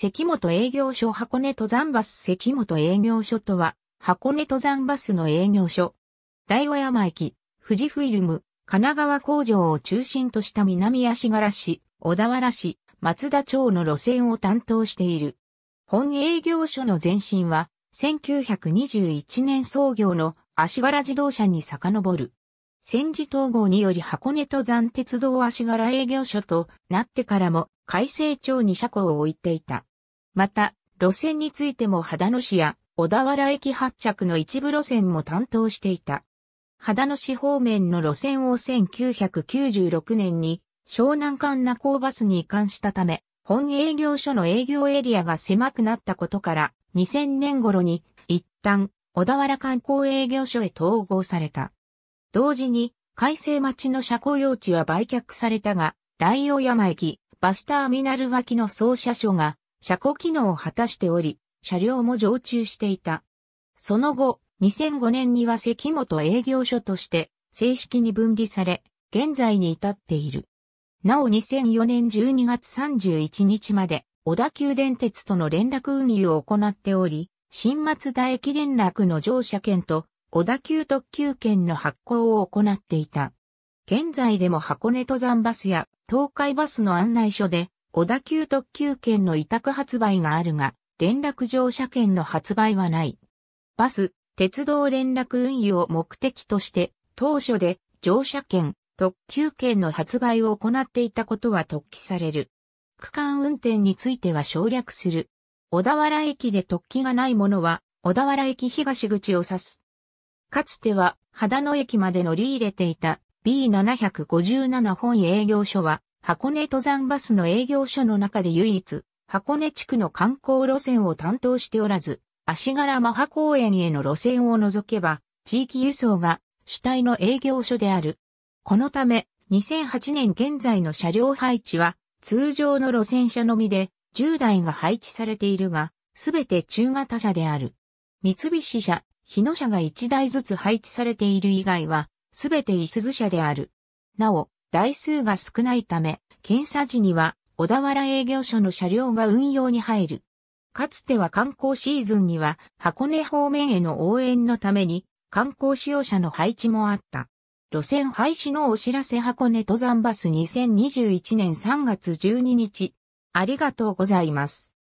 関本営業所箱根登山バス関本営業所とは、箱根登山バスの営業所。大和山駅、富士フイルム、神奈川工場を中心とした南足柄市、小田原市、松田町の路線を担当している。本営業所の前身は、1921年創業の足柄自動車に遡る。戦時統合により箱根登山鉄道足柄営業所となってからも、改正町に車庫を置いていた。また、路線についても秦野市や小田原駅発着の一部路線も担当していた。秦野市方面の路線を1996年に湘南間那港バスに移管したため、本営業所の営業エリアが狭くなったことから2000年頃に一旦小田原観光営業所へ統合された。同時に改正町の車庫用地は売却されたが、大王山駅、バスターミナル脇の総車所が車庫機能を果たしており、車両も常駐していた。その後、2005年には関本営業所として正式に分離され、現在に至っている。なお2004年12月31日まで、小田急電鉄との連絡運輸を行っており、新松田駅連絡の乗車券と小田急特急券の発行を行っていた。現在でも箱根登山バスや東海バスの案内所で小田急特急券の委託発売があるが、連絡乗車券の発売はない。バス、鉄道連絡運輸を目的として、当初で乗車券、特急券の発売を行っていたことは特起される。区間運転については省略する。小田原駅で特記がないものは、小田原駅東口を指す。かつては、秦野駅まで乗り入れていた B757 本営業所は、箱根登山バスの営業所の中で唯一、箱根地区の観光路線を担当しておらず、足柄マハ公園への路線を除けば、地域輸送が主体の営業所である。このため、2008年現在の車両配置は、通常の路線車のみで、10台が配置されているが、すべて中型車である。三菱車、日野車が1台ずつ配置されている以外は、すべてい鈴車である。なお、台数が少ないため、検査時には小田原営業所の車両が運用に入る。かつては観光シーズンには箱根方面への応援のために観光使用者の配置もあった。路線廃止のお知らせ箱根登山バス2021年3月12日。ありがとうございます。